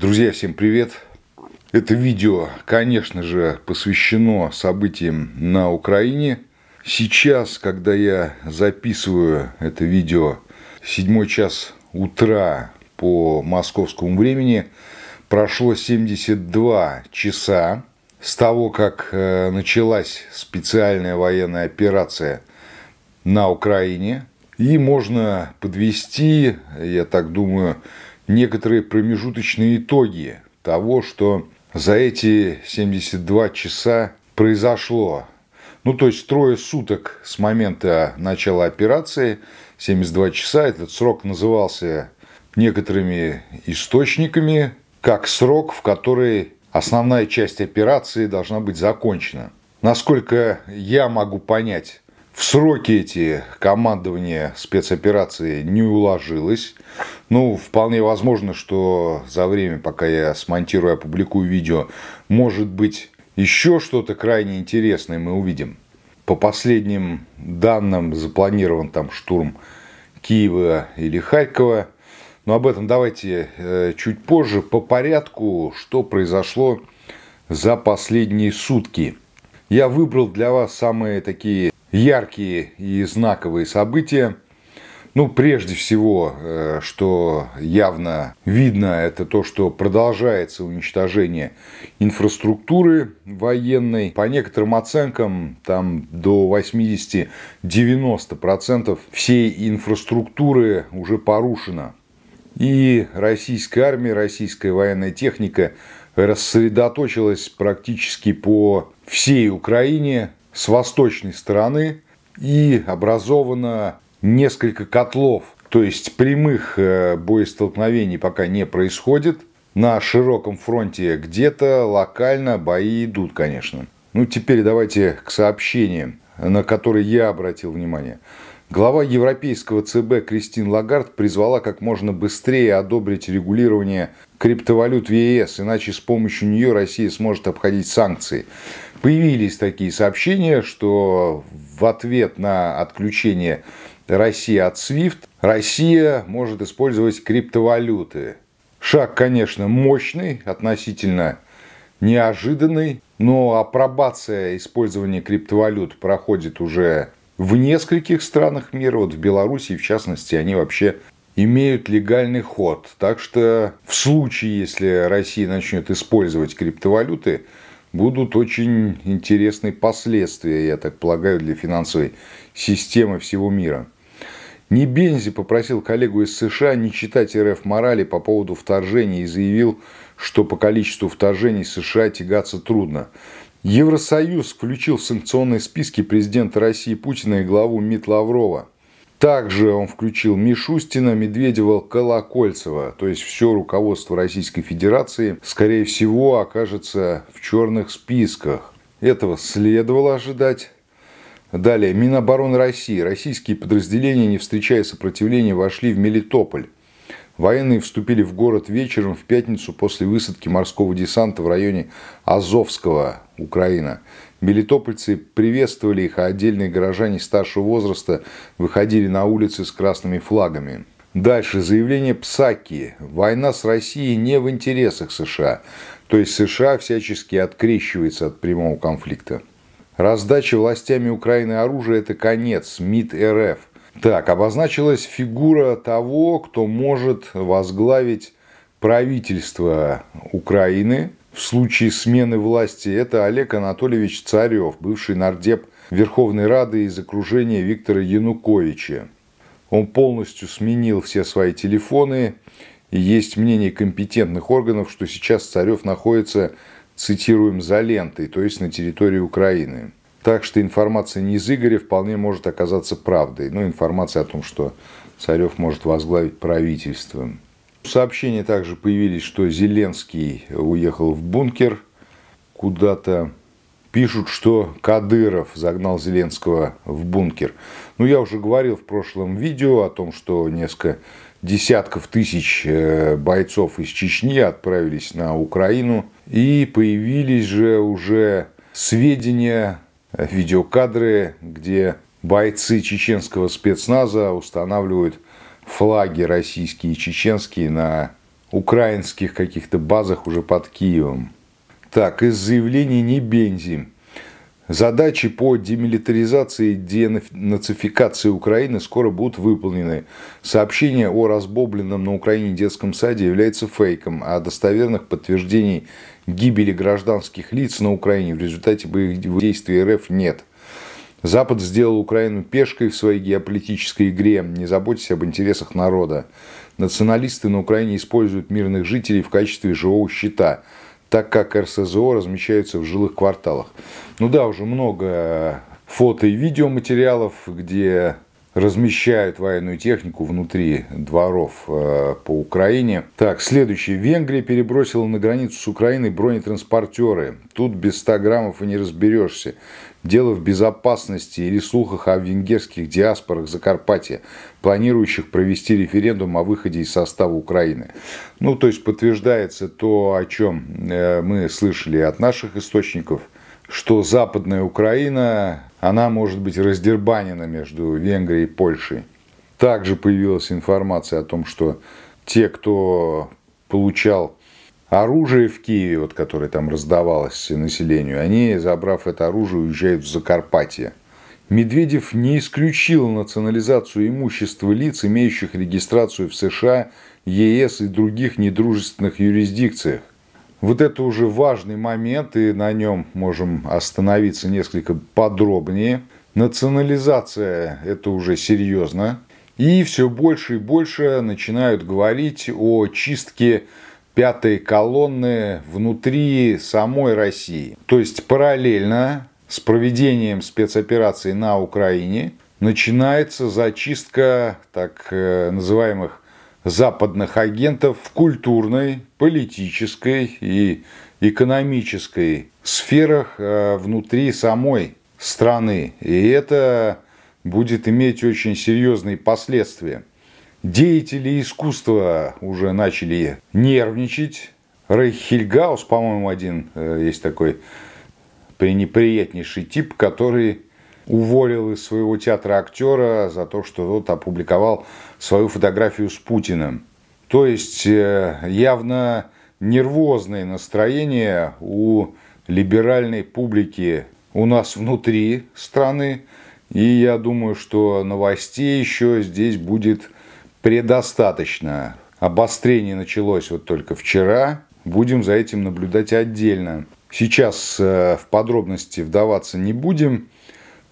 Друзья, всем привет! Это видео, конечно же, посвящено событиям на Украине. Сейчас, когда я записываю это видео, седьмой час утра по московскому времени, прошло 72 часа с того, как э, началась специальная военная операция на Украине. И можно подвести, я так думаю, некоторые промежуточные итоги того, что за эти 72 часа произошло. Ну, то есть трое суток с момента начала операции, 72 часа, этот срок назывался некоторыми источниками, как срок, в который основная часть операции должна быть закончена. Насколько я могу понять, в сроки эти командование спецоперации не уложилось. Ну, вполне возможно, что за время, пока я смонтирую, опубликую видео, может быть, еще что-то крайне интересное мы увидим. По последним данным запланирован там штурм Киева или Харькова. Но об этом давайте э, чуть позже по порядку, что произошло за последние сутки. Я выбрал для вас самые такие яркие и знаковые события. Ну, прежде всего, э, что явно видно, это то, что продолжается уничтожение инфраструктуры военной. По некоторым оценкам, там до 80-90% всей инфраструктуры уже порушено. И российская армия, российская военная техника рассредоточилась практически по всей Украине, с восточной стороны и образовано несколько котлов, то есть прямых э, боестолкновений пока не происходит. На широком фронте где-то локально бои идут, конечно. Ну, теперь давайте к сообщениям, на которые я обратил внимание. Глава Европейского ЦБ Кристин Лагард призвала как можно быстрее одобрить регулирование криптовалют в ЕС, иначе с помощью нее Россия сможет обходить санкции. Появились такие сообщения, что в ответ на отключение России от SWIFT Россия может использовать криптовалюты. Шаг, конечно, мощный, относительно неожиданный, но апробация использования криптовалют проходит уже в нескольких странах мира, вот в Беларуси, в частности, они вообще имеют легальный ход. Так что в случае, если Россия начнет использовать криптовалюты, будут очень интересные последствия, я так полагаю, для финансовой системы всего мира. Небензи попросил коллегу из США не читать РФ морали по поводу вторжений и заявил, что по количеству вторжений США тягаться трудно. Евросоюз включил в санкционные списки президента России Путина и главу МИД Лаврова. Также он включил Мишустина, Медведева, Колокольцева. То есть все руководство Российской Федерации, скорее всего, окажется в черных списках. Этого следовало ожидать. Далее, Минобороны России. Российские подразделения, не встречая сопротивления, вошли в Мелитополь. Военные вступили в город вечером в пятницу после высадки морского десанта в районе Азовского, Украина. Мелитопольцы приветствовали их, а отдельные горожане старшего возраста выходили на улицы с красными флагами. Дальше заявление Псаки. Война с Россией не в интересах США. То есть США всячески открещивается от прямого конфликта. Раздача властями Украины оружия – это конец, МИД РФ. Так, обозначилась фигура того, кто может возглавить правительство Украины, в случае смены власти, это Олег Анатольевич Царев, бывший нардеп Верховной Рады из окружения Виктора Януковича. Он полностью сменил все свои телефоны, и есть мнение компетентных органов, что сейчас Царев находится, цитируем, за лентой, то есть на территории Украины. Так что информация не из Игоря вполне может оказаться правдой. Ну, информация о том, что Царев может возглавить правительство. Сообщения также появились, что Зеленский уехал в бункер куда-то. Пишут, что Кадыров загнал Зеленского в бункер. Ну, я уже говорил в прошлом видео о том, что несколько десятков тысяч э, бойцов из Чечни отправились на Украину. И появились же уже сведения, э, видеокадры, где бойцы чеченского спецназа устанавливают флаги российские и чеченские на украинских каких-то базах уже под Киевом. Так, из заявлений не Небензи. Задачи по демилитаризации и денацификации Украины скоро будут выполнены. Сообщение о разбобленном на Украине детском саде является фейком, а достоверных подтверждений гибели гражданских лиц на Украине в результате боевых действий РФ нет – Запад сделал Украину пешкой в своей геополитической игре. Не заботьтесь об интересах народа. Националисты на Украине используют мирных жителей в качестве живого щита, так как РСЗО размещаются в жилых кварталах. Ну да, уже много э, фото и видеоматериалов, где размещают военную технику внутри дворов э, по Украине. Так, следующее. Венгрия перебросила на границу с Украиной бронетранспортеры. Тут без 100 граммов и не разберешься. Дело в безопасности или слухах о венгерских диаспорах Закарпатья, планирующих провести референдум о выходе из состава Украины. Ну, то есть подтверждается то, о чем э, мы слышали от наших источников, что западная Украина, она может быть раздербанена между Венгрией и Польшей. Также появилась информация о том, что те, кто получал оружие в Киеве, вот, которое там раздавалось населению, они, забрав это оружие, уезжают в Закарпатье. Медведев не исключил национализацию имущества лиц, имеющих регистрацию в США, ЕС и других недружественных юрисдикциях. Вот это уже важный момент, и на нем можем остановиться несколько подробнее. Национализация – это уже серьезно. И все больше и больше начинают говорить о чистке пятой колонны внутри самой России. То есть параллельно с проведением спецоперации на Украине начинается зачистка так э, называемых западных агентов в культурной, политической и экономической сферах э, внутри самой страны. И это будет иметь очень серьезные последствия деятели искусства уже начали нервничать. Рейхельгаус, по-моему, один э, есть такой пренеприятнейший тип, который уволил из своего театра актера за то, что тот опубликовал свою фотографию с Путиным. То есть э, явно нервозное настроение у либеральной публики у нас внутри страны. И я думаю, что новостей еще здесь будет предостаточно. Обострение началось вот только вчера. Будем за этим наблюдать отдельно. Сейчас э, в подробности вдаваться не будем.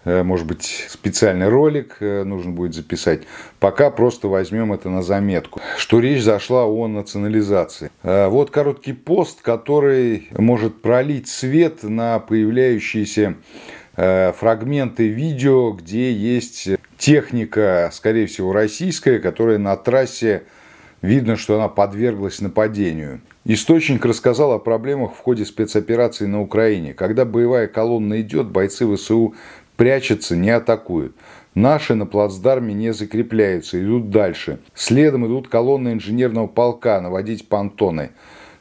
Э, может быть, специальный ролик э, нужно будет записать. Пока просто возьмем это на заметку, что речь зашла о национализации. Вот короткий пост, который может пролить свет на появляющиеся фрагменты видео, где есть техника, скорее всего, российская, которая на трассе видно, что она подверглась нападению. Источник рассказал о проблемах в ходе спецоперации на Украине. Когда боевая колонна идет, бойцы ВСУ прячутся, не атакуют. Наши на плацдарме не закрепляются, идут дальше. Следом идут колонны инженерного полка наводить понтоны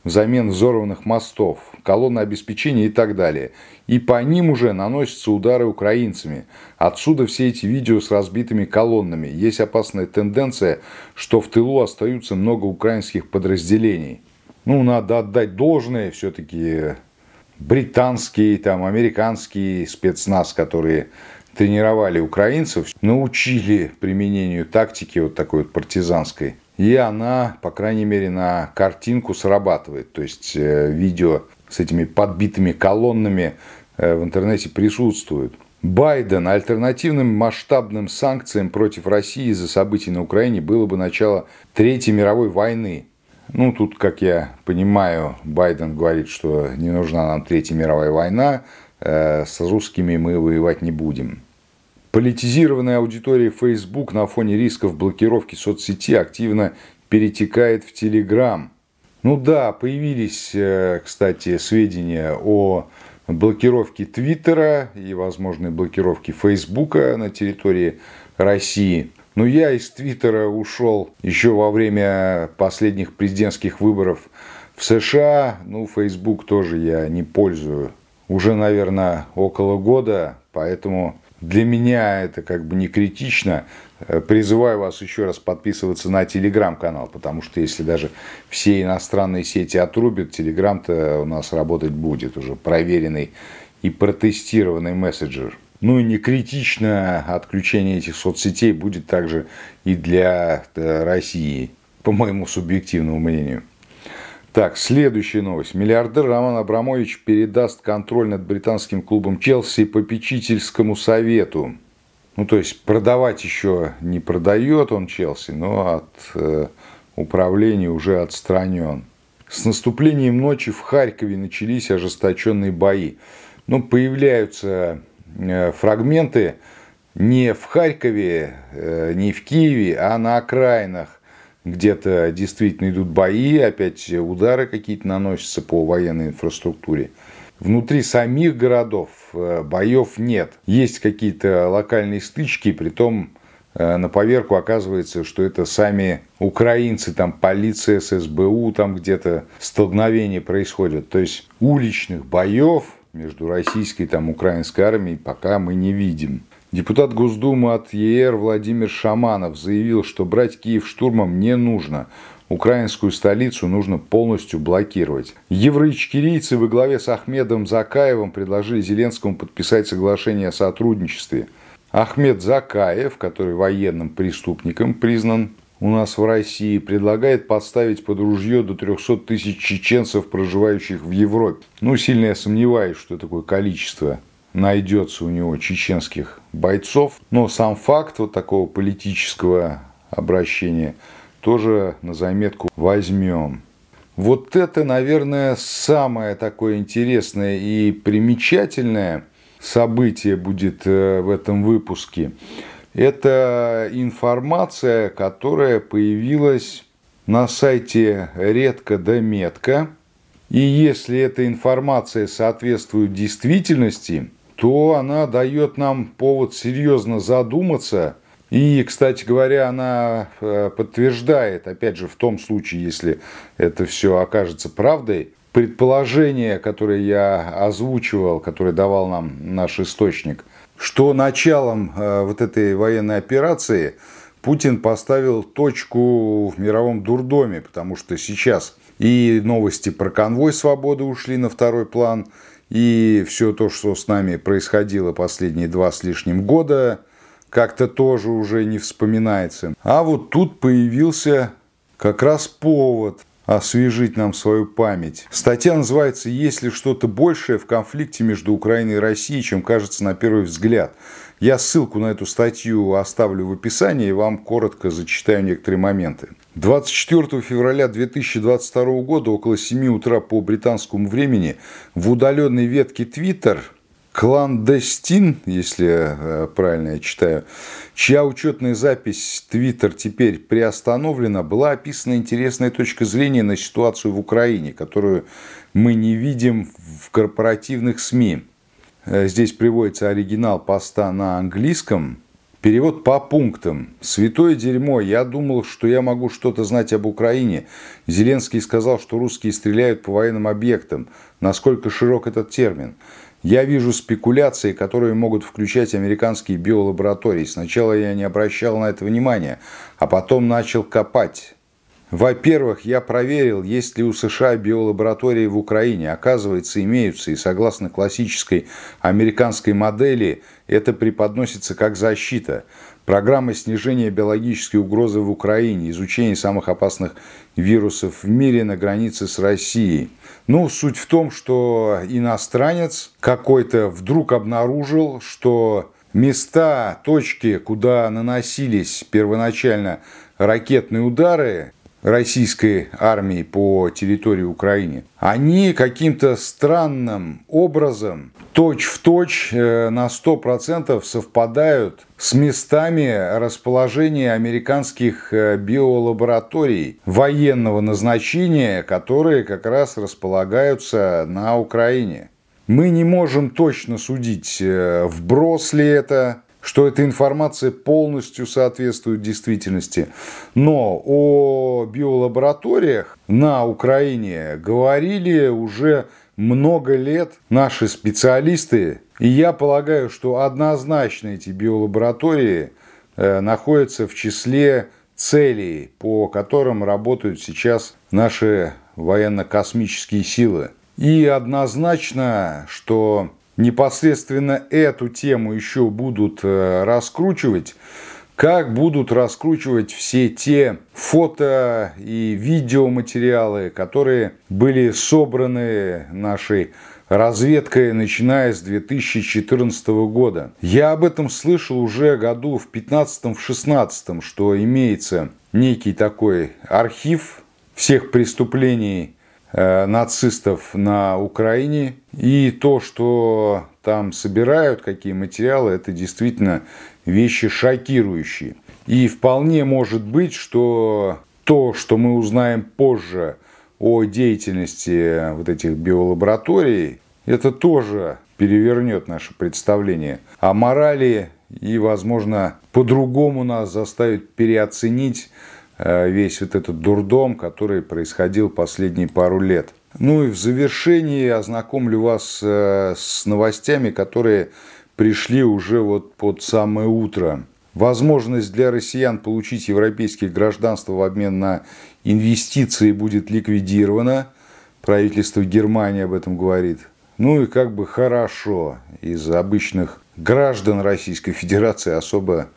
взамен взорванных мостов, колонны обеспечения и так далее. И по ним уже наносятся удары украинцами. Отсюда все эти видео с разбитыми колоннами. Есть опасная тенденция, что в тылу остаются много украинских подразделений. Ну, надо отдать должное все-таки британский, там, американский спецназ, которые тренировали украинцев, научили применению тактики вот такой вот партизанской. И она, по крайней мере, на картинку срабатывает. То есть э, видео с этими подбитыми колоннами э, в интернете присутствуют. Байден альтернативным масштабным санкциям против России за события на Украине было бы начало Третьей мировой войны. Ну, тут, как я понимаю, Байден говорит, что не нужна нам Третья мировая война, э, с русскими мы воевать не будем. Политизированная аудитория Facebook на фоне рисков блокировки соцсети активно перетекает в Telegram. Ну да, появились, э, кстати, сведения о блокировке Твиттера и возможной блокировке Фейсбука на территории России. Но я из Твиттера ушел еще во время последних президентских выборов в США. Ну, Facebook тоже я не пользую уже, наверное, около года, поэтому для меня это как бы не критично. Э, призываю вас еще раз подписываться на телеграм-канал, потому что если даже все иностранные сети отрубят, телеграм-то у нас работать будет уже проверенный и протестированный мессенджер. Ну и не критично а отключение этих соцсетей будет также и для э, России, по моему субъективному мнению. Так, следующая новость. Миллиардер Роман Абрамович передаст контроль над британским клубом Челси попечительскому совету. Ну, то есть продавать еще не продает он Челси, но от э, управления уже отстранен. С наступлением ночи в Харькове начались ожесточенные бои. Ну, появляются э, фрагменты не в Харькове, э, не в Киеве, а на окраинах где-то действительно идут бои, опять удары какие-то наносятся по военной инфраструктуре. Внутри самих городов э, боев нет. Есть какие-то локальные стычки, при том э, на поверку оказывается, что это сами украинцы, там полиция, ССБУ, там где-то столкновения происходят. То есть уличных боев между российской и там, украинской армией пока мы не видим. Депутат Госдумы от ЕР Владимир Шаманов заявил, что брать Киев штурмом не нужно. Украинскую столицу нужно полностью блокировать. Евроичкирийцы во главе с Ахмедом Закаевым предложили Зеленскому подписать соглашение о сотрудничестве. Ахмед Закаев, который военным преступником признан у нас в России, предлагает подставить под ружье до 300 тысяч чеченцев, проживающих в Европе. Ну, сильно я сомневаюсь, что такое количество найдется у него чеченских бойцов. Но сам факт вот такого политического обращения тоже на заметку возьмем. Вот это, наверное, самое такое интересное и примечательное событие будет э, в этом выпуске. Это информация, которая появилась на сайте редко да метко. И если эта информация соответствует действительности, то она дает нам повод серьезно задуматься. И, кстати говоря, она э, подтверждает, опять же, в том случае, если это все окажется правдой, предположение, которое я озвучивал, которое давал нам наш источник, что началом э, вот этой военной операции Путин поставил точку в мировом дурдоме, потому что сейчас и новости про конвой свободы ушли на второй план, и все то, что с нами происходило последние два с лишним года, как-то тоже уже не вспоминается. А вот тут появился как раз повод освежить нам свою память. Статья называется «Есть ли что-то большее в конфликте между Украиной и Россией, чем кажется на первый взгляд?» Я ссылку на эту статью оставлю в описании и вам коротко зачитаю некоторые моменты. 24 февраля 2022 года около 7 утра по британскому времени в удаленной ветке Twitter Кландестин, если э, правильно я читаю, чья учетная запись Твиттер теперь приостановлена, была описана интересная точка зрения на ситуацию в Украине, которую мы не видим в корпоративных СМИ. Э, здесь приводится оригинал поста на английском. Перевод по пунктам. «Святое дерьмо. Я думал, что я могу что-то знать об Украине. Зеленский сказал, что русские стреляют по военным объектам. Насколько широк этот термин? Я вижу спекуляции, которые могут включать американские биолаборатории. Сначала я не обращал на это внимания, а потом начал копать. Во-первых, я проверил, есть ли у США биолаборатории в Украине. Оказывается, имеются, и согласно классической американской модели, это преподносится как защита. Программа снижения биологической угрозы в Украине, изучение самых опасных вирусов в мире на границе с Россией. Ну, суть в том, что иностранец какой-то вдруг обнаружил, что места, точки, куда наносились первоначально ракетные удары, российской армии по территории Украины, они каким-то странным образом точь-в-точь точь э, на 100% совпадают с местами расположения американских э, биолабораторий военного назначения, которые как раз располагаются на Украине. Мы не можем точно судить, э, вброс ли это, что эта информация полностью соответствует действительности. Но о биолабораториях на Украине говорили уже много лет наши специалисты. И я полагаю, что однозначно эти биолаборатории э, находятся в числе целей, по которым работают сейчас наши военно-космические силы. И однозначно, что непосредственно эту тему еще будут э, раскручивать, как будут раскручивать все те фото и видеоматериалы, которые были собраны нашей разведкой, начиная с 2014 года. Я об этом слышал уже году в 15-16, что имеется некий такой архив всех преступлений Э, нацистов на Украине. И то, что там собирают, какие материалы, это действительно вещи шокирующие. И вполне может быть, что то, что мы узнаем позже о деятельности вот этих биолабораторий, это тоже перевернет наше представление о морали и, возможно, по-другому нас заставит переоценить Э, весь вот этот дурдом, который происходил последние пару лет. Ну и в завершении ознакомлю вас э, с новостями, которые пришли уже вот под самое утро. Возможность для россиян получить европейские гражданства в обмен на инвестиции будет ликвидирована. Правительство Германии об этом говорит. Ну и как бы хорошо. Из обычных граждан Российской Федерации особо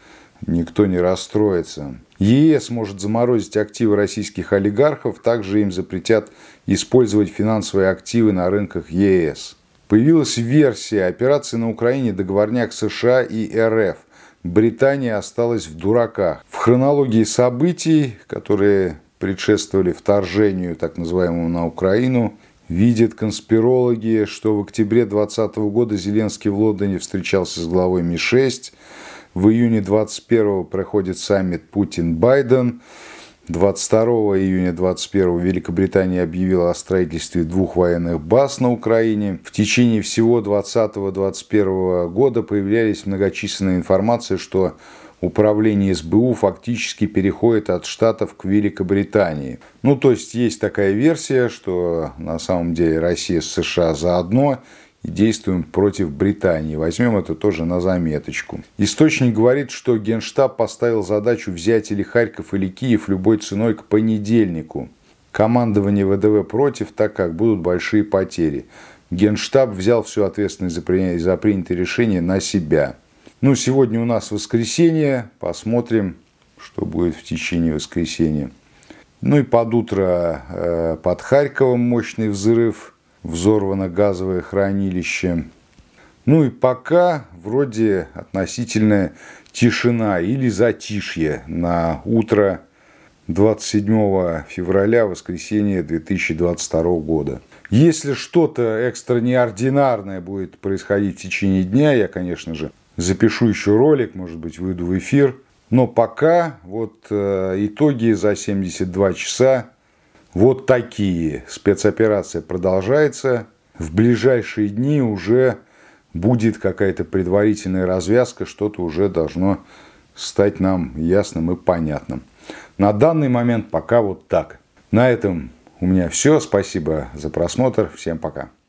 никто не расстроится. ЕС может заморозить активы российских олигархов, также им запретят использовать финансовые активы на рынках ЕС. Появилась версия операции на Украине договорняк США и РФ. Британия осталась в дураках. В хронологии событий, которые предшествовали вторжению, так называемому, на Украину, видят конспирологи, что в октябре 2020 года Зеленский в Лондоне встречался с главой Ми-6, в июне 21 проходит саммит Путин-Байден. 22 июня 21 Великобритания объявила о строительстве двух военных баз на Украине. В течение всего 20-21 года появлялись многочисленные информации, что управление СБУ фактически переходит от Штатов к Великобритании. Ну, то есть есть такая версия, что на самом деле Россия с США заодно, действуем против Британии. Возьмем это тоже на заметочку. Источник говорит, что Генштаб поставил задачу взять или Харьков, или Киев любой ценой к понедельнику. Командование ВДВ против, так как будут большие потери. Генштаб взял всю ответственность за, при... за принятое решение на себя. Ну, сегодня у нас воскресенье. Посмотрим, что будет в течение воскресенья. Ну и под утро э, под Харьковом мощный взрыв – взорвано газовое хранилище. Ну и пока вроде относительная тишина или затишье на утро 27 февраля, воскресенье 2022 года. Если что-то экстра неординарное будет происходить в течение дня, я, конечно же, запишу еще ролик, может быть, выйду в эфир. Но пока вот э, итоги за 72 часа вот такие. спецоперации продолжаются. В ближайшие дни уже будет какая-то предварительная развязка, что-то уже должно стать нам ясным и понятным. На данный момент пока вот так. На этом у меня все. Спасибо за просмотр. Всем пока.